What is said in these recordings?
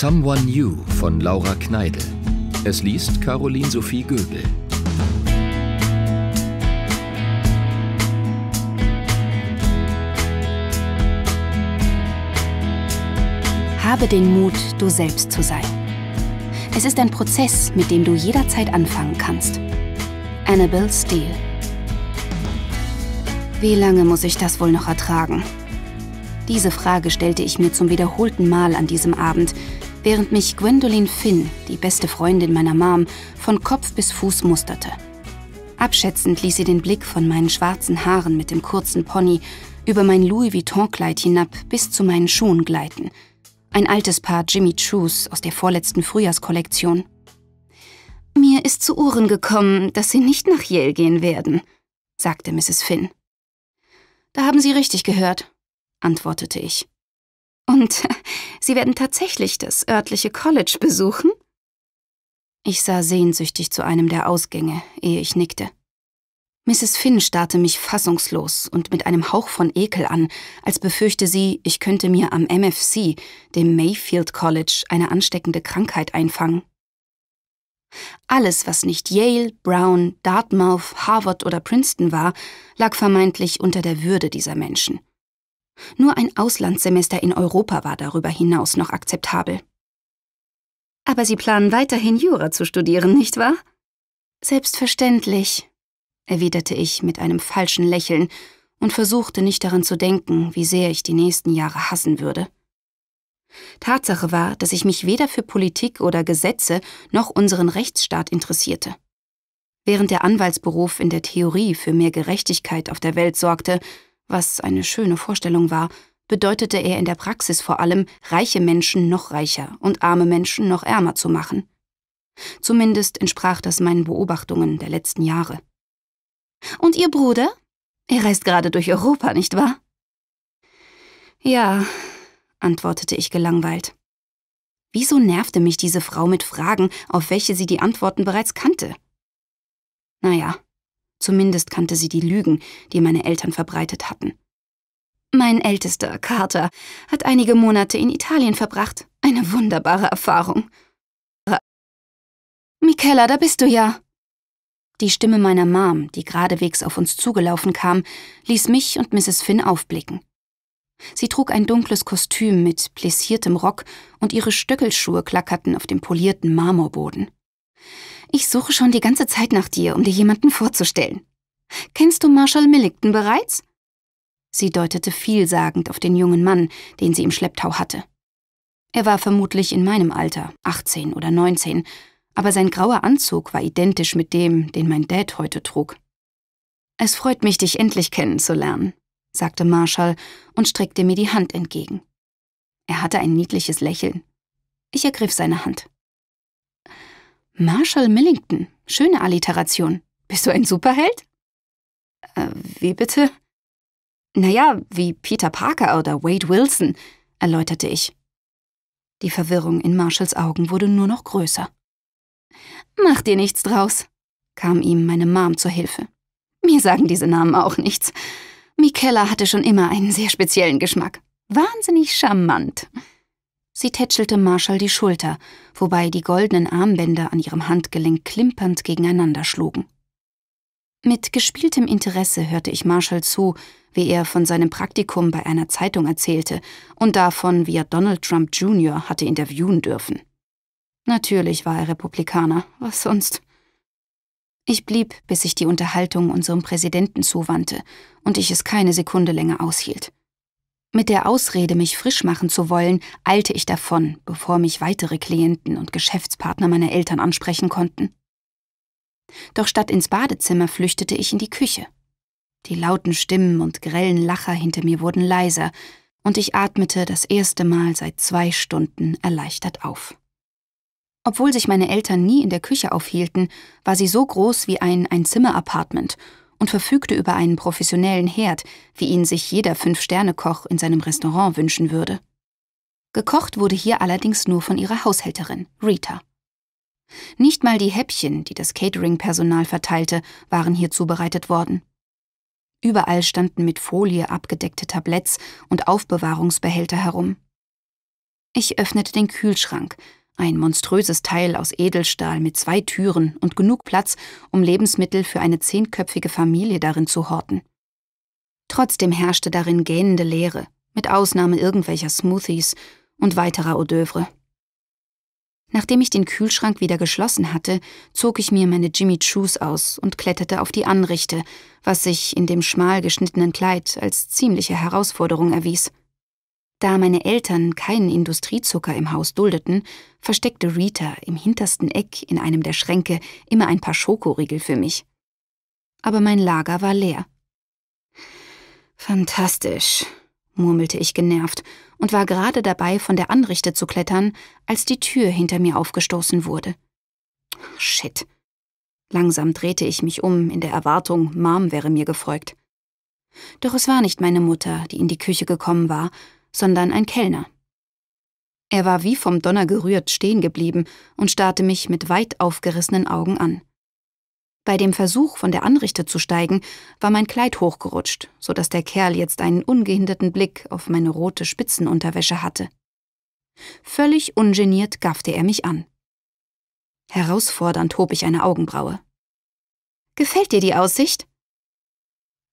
Someone New von Laura Kneidel. Es liest Caroline Sophie Göbel. Habe den Mut, du selbst zu sein. Es ist ein Prozess, mit dem du jederzeit anfangen kannst. Annabel Steele. Wie lange muss ich das wohl noch ertragen? Diese Frage stellte ich mir zum wiederholten Mal an diesem Abend, während mich Gwendoline Finn, die beste Freundin meiner Mom, von Kopf bis Fuß musterte. Abschätzend ließ sie den Blick von meinen schwarzen Haaren mit dem kurzen Pony über mein Louis Vuitton-Kleid hinab bis zu meinen Schuhen gleiten. Ein altes Paar Jimmy Choos aus der vorletzten Frühjahrskollektion. Mir ist zu Ohren gekommen, dass Sie nicht nach Yale gehen werden, sagte Mrs. Finn. Da haben Sie richtig gehört, antwortete ich. Und Sie werden tatsächlich das örtliche College besuchen? Ich sah sehnsüchtig zu einem der Ausgänge, ehe ich nickte. Mrs. Finn starrte mich fassungslos und mit einem Hauch von Ekel an, als befürchte sie, ich könnte mir am MFC, dem Mayfield College, eine ansteckende Krankheit einfangen. Alles, was nicht Yale, Brown, Dartmouth, Harvard oder Princeton war, lag vermeintlich unter der Würde dieser Menschen. Nur ein Auslandssemester in Europa war darüber hinaus noch akzeptabel. Aber Sie planen weiterhin Jura zu studieren, nicht wahr? Selbstverständlich, erwiderte ich mit einem falschen Lächeln und versuchte nicht daran zu denken, wie sehr ich die nächsten Jahre hassen würde. Tatsache war, dass ich mich weder für Politik oder Gesetze noch unseren Rechtsstaat interessierte. Während der Anwaltsberuf in der Theorie für mehr Gerechtigkeit auf der Welt sorgte, was eine schöne Vorstellung war, bedeutete er in der Praxis vor allem, reiche Menschen noch reicher und arme Menschen noch ärmer zu machen. Zumindest entsprach das meinen Beobachtungen der letzten Jahre. Und Ihr Bruder? Er reist gerade durch Europa, nicht wahr? Ja, antwortete ich gelangweilt. Wieso nervte mich diese Frau mit Fragen, auf welche sie die Antworten bereits kannte? Naja, Zumindest kannte sie die Lügen, die meine Eltern verbreitet hatten. Mein ältester, Carter, hat einige Monate in Italien verbracht. Eine wunderbare Erfahrung. Michaela, da bist du ja. Die Stimme meiner Mom, die geradewegs auf uns zugelaufen kam, ließ mich und Mrs. Finn aufblicken. Sie trug ein dunkles Kostüm mit plissiertem Rock und ihre Stöckelschuhe klackerten auf dem polierten Marmorboden. Ich suche schon die ganze Zeit nach dir, um dir jemanden vorzustellen. Kennst du Marshall Millington bereits? Sie deutete vielsagend auf den jungen Mann, den sie im Schlepptau hatte. Er war vermutlich in meinem Alter, 18 oder 19, aber sein grauer Anzug war identisch mit dem, den mein Dad heute trug. Es freut mich, dich endlich kennenzulernen, sagte Marshall und streckte mir die Hand entgegen. Er hatte ein niedliches Lächeln. Ich ergriff seine Hand. Marshall Millington. Schöne Alliteration. Bist du ein Superheld? Äh, wie bitte? Naja, wie Peter Parker oder Wade Wilson, erläuterte ich. Die Verwirrung in Marshalls Augen wurde nur noch größer. Mach dir nichts draus, kam ihm meine Mom zur Hilfe. Mir sagen diese Namen auch nichts. Mikella hatte schon immer einen sehr speziellen Geschmack. Wahnsinnig charmant. Sie tätschelte Marshall die Schulter, wobei die goldenen Armbänder an ihrem Handgelenk klimpernd gegeneinander schlugen. Mit gespieltem Interesse hörte ich Marshall zu, wie er von seinem Praktikum bei einer Zeitung erzählte und davon, wie er Donald Trump Jr. hatte interviewen dürfen. Natürlich war er Republikaner, was sonst? Ich blieb, bis sich die Unterhaltung unserem Präsidenten zuwandte und ich es keine Sekunde länger aushielt. Mit der Ausrede, mich frisch machen zu wollen, eilte ich davon, bevor mich weitere Klienten und Geschäftspartner meiner Eltern ansprechen konnten. Doch statt ins Badezimmer flüchtete ich in die Küche. Die lauten Stimmen und grellen Lacher hinter mir wurden leiser, und ich atmete das erste Mal seit zwei Stunden erleichtert auf. Obwohl sich meine Eltern nie in der Küche aufhielten, war sie so groß wie ein Einzimmer-Apartment und verfügte über einen professionellen Herd, wie ihn sich jeder Fünf-Sterne-Koch in seinem Restaurant wünschen würde. Gekocht wurde hier allerdings nur von ihrer Haushälterin, Rita. Nicht mal die Häppchen, die das Catering-Personal verteilte, waren hier zubereitet worden. Überall standen mit Folie abgedeckte Tabletts und Aufbewahrungsbehälter herum. Ich öffnete den Kühlschrank ein monströses Teil aus Edelstahl mit zwei Türen und genug Platz, um Lebensmittel für eine zehnköpfige Familie darin zu horten. Trotzdem herrschte darin gähnende Leere, mit Ausnahme irgendwelcher Smoothies und weiterer Hors d'oeuvre. Nachdem ich den Kühlschrank wieder geschlossen hatte, zog ich mir meine Jimmy Choos aus und kletterte auf die Anrichte, was sich in dem schmal geschnittenen Kleid als ziemliche Herausforderung erwies. Da meine Eltern keinen Industriezucker im Haus duldeten, versteckte Rita im hintersten Eck in einem der Schränke immer ein paar Schokoriegel für mich. Aber mein Lager war leer. Fantastisch, murmelte ich genervt und war gerade dabei, von der Anrichte zu klettern, als die Tür hinter mir aufgestoßen wurde. Shit. Langsam drehte ich mich um, in der Erwartung, Mom wäre mir gefolgt. Doch es war nicht meine Mutter, die in die Küche gekommen war, sondern ein Kellner. Er war wie vom Donner gerührt stehen geblieben und starrte mich mit weit aufgerissenen Augen an. Bei dem Versuch, von der Anrichte zu steigen, war mein Kleid hochgerutscht, so dass der Kerl jetzt einen ungehinderten Blick auf meine rote Spitzenunterwäsche hatte. Völlig ungeniert gaffte er mich an. Herausfordernd hob ich eine Augenbraue. Gefällt dir die Aussicht?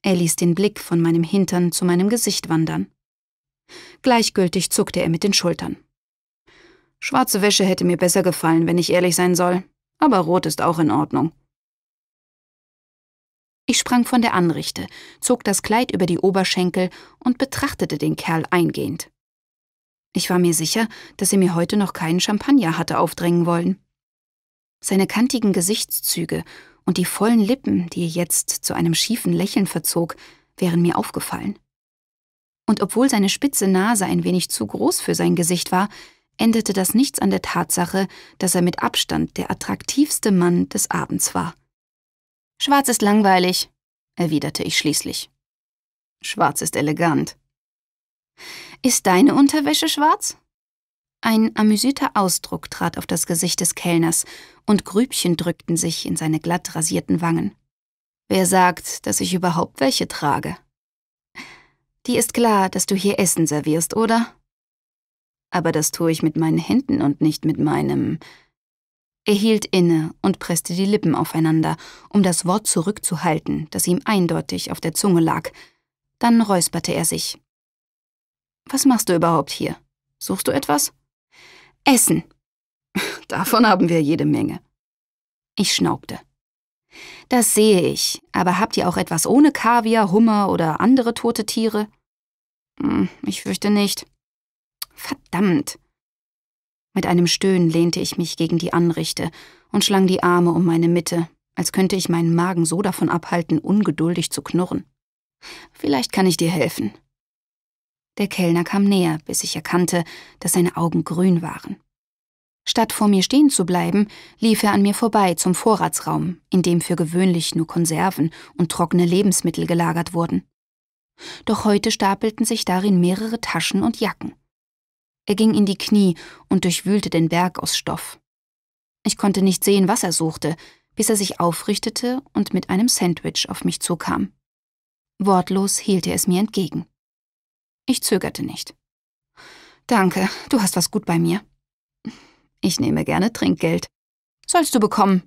Er ließ den Blick von meinem Hintern zu meinem Gesicht wandern. Gleichgültig zuckte er mit den Schultern. Schwarze Wäsche hätte mir besser gefallen, wenn ich ehrlich sein soll, aber rot ist auch in Ordnung. Ich sprang von der Anrichte, zog das Kleid über die Oberschenkel und betrachtete den Kerl eingehend. Ich war mir sicher, dass er mir heute noch keinen Champagner hatte aufdrängen wollen. Seine kantigen Gesichtszüge und die vollen Lippen, die er jetzt zu einem schiefen Lächeln verzog, wären mir aufgefallen und obwohl seine spitze Nase ein wenig zu groß für sein Gesicht war, änderte das nichts an der Tatsache, dass er mit Abstand der attraktivste Mann des Abends war. Schwarz ist langweilig, erwiderte ich schließlich. Schwarz ist elegant. Ist deine Unterwäsche schwarz? Ein amüsierter Ausdruck trat auf das Gesicht des Kellners, und Grübchen drückten sich in seine glatt rasierten Wangen. Wer sagt, dass ich überhaupt welche trage? Die ist klar, dass du hier Essen servierst, oder? Aber das tue ich mit meinen Händen und nicht mit meinem. Er hielt inne und presste die Lippen aufeinander, um das Wort zurückzuhalten, das ihm eindeutig auf der Zunge lag. Dann räusperte er sich. Was machst du überhaupt hier? Suchst du etwas? Essen. Davon haben wir jede Menge. Ich schnaubte. Das sehe ich. Aber habt ihr auch etwas ohne Kaviar, Hummer oder andere tote Tiere? Hm, ich fürchte nicht. Verdammt. Mit einem Stöhnen lehnte ich mich gegen die Anrichte und schlang die Arme um meine Mitte, als könnte ich meinen Magen so davon abhalten, ungeduldig zu knurren. Vielleicht kann ich dir helfen. Der Kellner kam näher, bis ich erkannte, dass seine Augen grün waren. Statt vor mir stehen zu bleiben, lief er an mir vorbei zum Vorratsraum, in dem für gewöhnlich nur Konserven und trockene Lebensmittel gelagert wurden. Doch heute stapelten sich darin mehrere Taschen und Jacken. Er ging in die Knie und durchwühlte den Berg aus Stoff. Ich konnte nicht sehen, was er suchte, bis er sich aufrichtete und mit einem Sandwich auf mich zukam. Wortlos hielt er es mir entgegen. Ich zögerte nicht. Danke, du hast was gut bei mir. Ich nehme gerne Trinkgeld. Sollst du bekommen.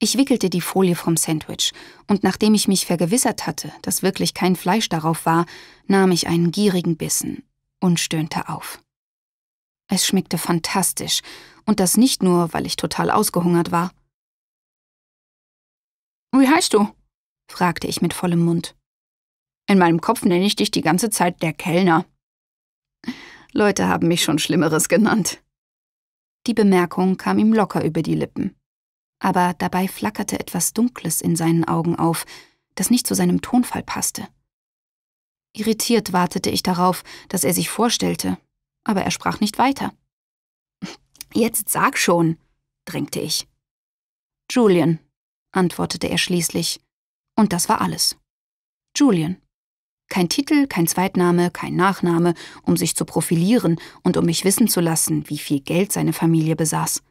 Ich wickelte die Folie vom Sandwich, und nachdem ich mich vergewissert hatte, dass wirklich kein Fleisch darauf war, nahm ich einen gierigen Bissen und stöhnte auf. Es schmeckte fantastisch, und das nicht nur, weil ich total ausgehungert war. Wie heißt du? fragte ich mit vollem Mund. In meinem Kopf nenne ich dich die ganze Zeit der Kellner. Leute haben mich schon Schlimmeres genannt. Die Bemerkung kam ihm locker über die Lippen. Aber dabei flackerte etwas Dunkles in seinen Augen auf, das nicht zu seinem Tonfall passte. Irritiert wartete ich darauf, dass er sich vorstellte, aber er sprach nicht weiter. Jetzt sag schon, drängte ich. Julian, antwortete er schließlich, und das war alles. Julian. Kein Titel, kein Zweitname, kein Nachname, um sich zu profilieren und um mich wissen zu lassen, wie viel Geld seine Familie besaß.